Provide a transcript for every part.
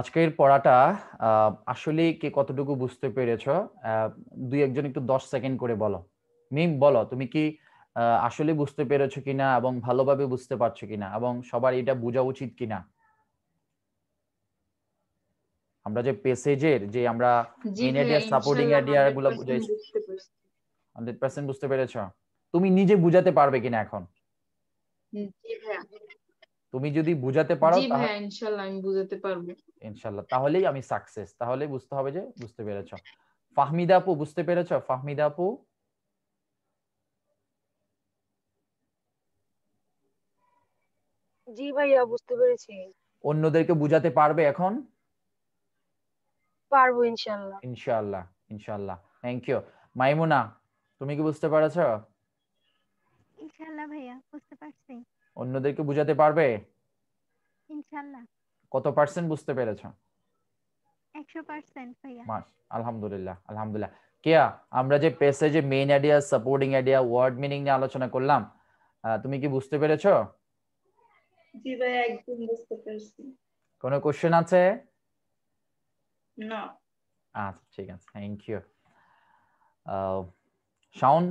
আজকের পড়াটা আসলে কে কতটুকু বুঝতে পেরেছ দুই একজন একটু দশ সেকেন্ড করে বলো মিম বলো তুমি কি আসলে বুঝতে পেরেছো কিনা এবং ভালোভাবে বুঝতে পারছো কিনা এবং সবার এটা বোঝা উচিত কিনা আমরা যে পেসেজের যে আমরা সাপোর্টিং আইডিয়া গুলো বুঝাইছি 100% বুঝতে পেরেছো তুমি নিজে বুঝাতে পারবে কিনা এখন জি তুমি যদি বুঝাতে পারো জি ভাই ইনশাআল্লাহ আমি বুঝাতে পারবো ইনশাআল্লাহ তাহলেই আমি সাকসেস তাহলে বুঝতে হবে যে বুঝতে পেরেছো ফাহমিদা আপু বুঝতে পেরেছো ফাহমিদা আপু জি ভাইয়া বুঝতে পেরেছি অন্যদেরকে বুঝাতে পারবে এখন পারবো ইনশাআল্লাহ ইনশাআল্লাহ ইনশাআল্লাহ থ্যাংক ইউ মাইমুনা তুমি কি বুঝতে পারছো ইনশাআল্লাহ ভাইয়া বুঝতে পারছি অন্যদেরকে বুঝাতে পারবে কত পার্সেন্ট বুঝতে পেরেছো 100% আলহামদুলিল্লাহ আলহামদুলিল্লাহ কেয়া আমরা যে প্যাসেজে main idea supporting idea word meaning নিয়ে আলোচনা করলাম তুমি কি বুঝতে পেরেছো জি ভাই একদম বুঝতে পেরেছি কোনো কোশ্চেন আছে না আচ্ছা ঠিক আছে থ্যাংক ইউ শাওন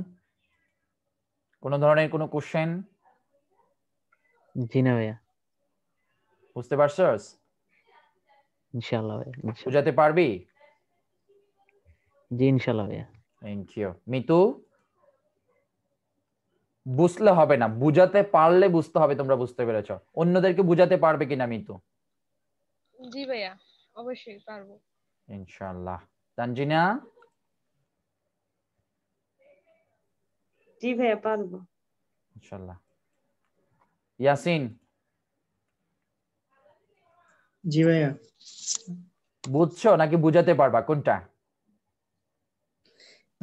কোনো ধরনের কোনো কোশ্চেন জি বুঝতে পারছস ইনশাআল্লাহ ভাইয়া বুঝাতে পারবি জি ইনশাআল্লাহ ভাইয়া থ্যাংক ইউ মিতু বুঝলে হবে না বুঝাতে পারলে বুঝতে হবে তোমরা বুঝতে পেরেছ অন্যদেরকে বুঝাতে পারবে কিনা মিতু জি ভাইয়া অবশ্যই পারবো ইনশাআল্লাহ তানজিনা জি ভাইয়া পারবো ইনশাআল্লাহ ইয়াসিন জি ভাইয়া বুঝছো নাকি বুঝাতে পারবা কোনটা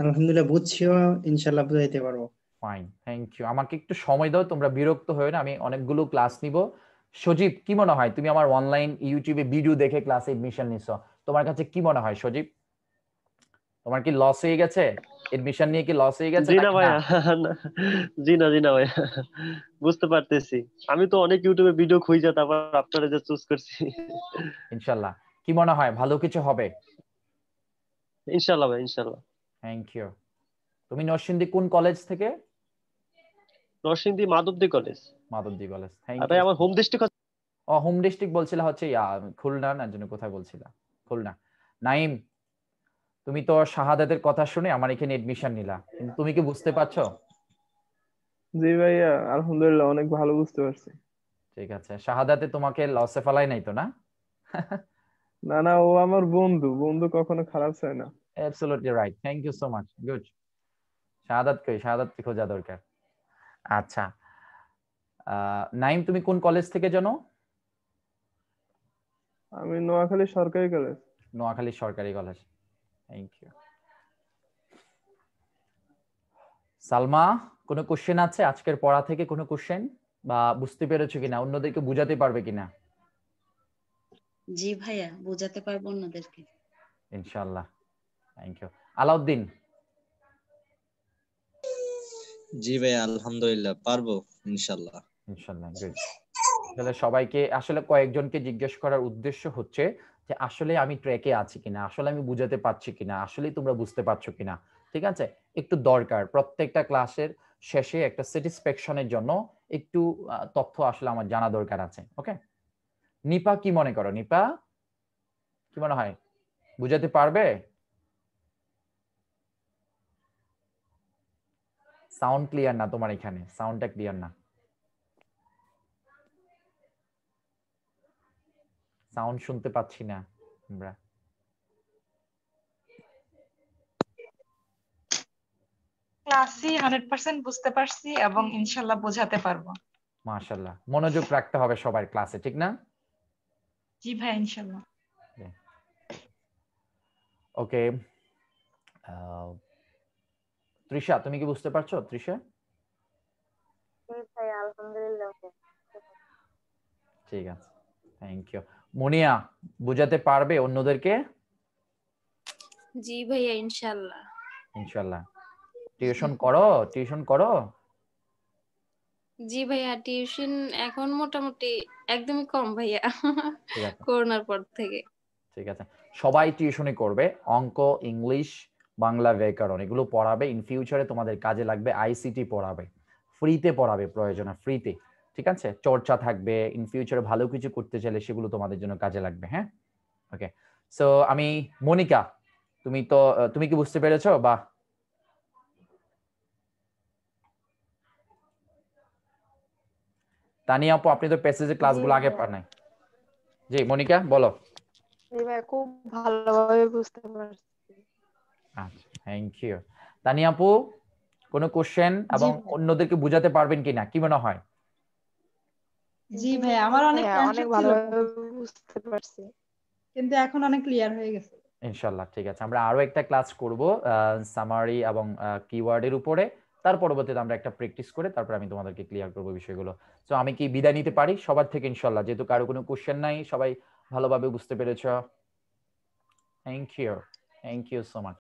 আলহামদুলিল্লাহ বুঝছো ইনশাআল্লাহ বুঝাইতে পারবো ফাইন থ্যাংক ইউ আমাকে একটু সময় দাও তোমরা বিরক্ত হয়ে না আমি অনেকগুলো ক্লাস নিব সজীব কি মনে হয় তুমি আমার অনলাইন ইউটিউবে ভিডিও দেখে ক্লাসে এডমিশন নিছো তোমার কাছে কি মনে হয় সজীব তোমার কি লস হয়ে গেছে এডমিশন নিয়ে কি লস হয়ে গেছে না ভাইয়া জি না জি না ভাইয়া বুঝতে পারতেছি আমি তো অনেক ইউটিউবে ভিডিও খুঁজে তারপর আপনারা যে চুজ করছি ইনশাআল্লাহ কি মনে হয় ভালো কিছু হবে ইনশাআল্লাহ ভাই ইনশাআল্লাহ থ্যাংক ইউ তুমি নরসিংদী কোন কলেজ থেকে Narsingdi Madhabdi college Madhabdi college thank you ভাই আমার হোম ডিস্ট্রিক্ট ও হোম ডিস্ট্রিক্ট বলছিলা হচ্ছে খুলনা না জন্য কোথায় বলছিলা খুলনা নাইম তুমি তো শাহাদাতের কথা শুনে আমার এখানে এডমিশন নিলা তুমি কি বুঝতে পারছো জি ভাইয়া আলহামদুলিল্লাহ অনেক ভালো বুঝতে পারছি ঠিক আছে শাহাদাতে তোমাকে লসে ফেলাই নাই তো না না না ও আমার বন্ধু বন্ধু কখনো খারাপ চায় না absolutely right thank you so much good Shahadat কই শাহাদাত খোঁজা দরকার আচ্ছা নাইম তুমি কোন কলেজ থেকে জানো আমি নোয়াখালী সরকারি কলেজ নোয়াখালী সরকারি কলেজ থ্যাংক ইউ সালমা কোনো কোশ্চেন আছে আজকের পড়া থেকে কোনো কোশ্চেন বা বুঝতে পেরেছো কিনা অন্যদেরকে বুঝাতে পারবে কিনা জি ভাইয়া বুঝাতে পারবো অন্যদেরকে ইনশাল্লাহ থ্যাংক ইউ আলাউদ্দিন জি ভাই আলহামদুলিল্লাহ পারবো তাহলে সবাইকে আসলে কয়েকজনকে জিজ্ঞেস করার উদ্দেশ্য হচ্ছে যে আসলে আমি ট্রেকে আছি কিনা আসলে আমি বুঝাতে পারছি কিনা আসলে তোমরা বুঝতে পারছো কিনা ঠিক আছে একটু দরকার প্রত্যেকটা ক্লাসের শেষে একটা স্যাটিসফ্যাকশনের জন্য একটু তথ্য আসলে আমার জানা দরকার আছে ওকে নিপা কি মনে করো নিপা কি মনে হয় বুঝাতে পারবে সাউন্ড ক্লিয়ার না তোমার এখানে সাউন্ডটা ক্লিয়ার না সাউন্ড শুনতে পাচ্ছি না আমরা ক্লাসই 100% বুঝতে পারছি এবং ইনশাআল্লাহ বোঝাতে পারবো মাশাআল্লাহ মনোযোগ রাখতে হবে সবার ক্লাসে ঠিক না জি ভাই ইনশাআল্লাহ ওকে uh, তৃষা তুমি কি বুঝতে পারছো তৃষা ঠিক আছে থ্যাংক ইউ মুনিয়া বোঝাতে পারবে অন্যদেরকে জি ভাইয়া ইনশাআল্লাহ ইনশাআল্লাহ টিউশন করো টিউশন করো জি ভাইয়া টিউশন এখন মোটামুটি একদমই কম ভাইয়া করোনার পর থেকে ঠিক আছে সবাই টিউশনই করবে অঙ্ক ইংলিশ বাংলা ব্যাকরণ এগুলো পড়াবে ইন ফিউচারে তোমাদের কাজে লাগবে আইসিটি পড়াবে ফ্রিতে পড়াবে প্রয়োজনে ফ্রিতে ঠিক আছে চর্চা থাকবে ইন ফিউচারে ভালো কিছু করতে চাইলে সেগুলো তোমাদের জন্য কাজে লাগবে হ্যাঁ ওকে সো আমি মনিকা তুমি তো তুমি কি বুঝতে পেরেছো বা তানিয়া আপু আপনি তো প্যাসেজের ক্লাসগুলো আগে পার নাই জি মনিকা বলো খুব ভালোভাবে বুঝতে পারছি আচ্ছা থ্যাংক ইউ তানিয়া আপু কোনো কোশ্চেন এবং অন্যদেরকে বোঝাতে পারবেন কিনা কি মনে হয় জি ভাই আমার অনেক হ্যাঁ, অনেক ভালো বুঝতে পারছি কিন্তু এখন অনেক ক্লিয়ার হয়ে গেছে ইনশাল্লাহ ঠিক আছে আমরা আরো একটা ক্লাস করব সামারি এবং কিওয়ার্ডের উপরে তার পরবর্তীতে আমরা একটা প্র্যাকটিস করে তারপর আমি তোমাদেরকে ক্লিয়ার করব বিষয়গুলো তো আমি কি বিদায় নিতে পারি সবার থেকে ইনশাল্লাহ যেহেতু কারো কোনো কোশ্চেন নাই সবাই ভালোভাবে বুঝতে পেরেছ thank you thank you so much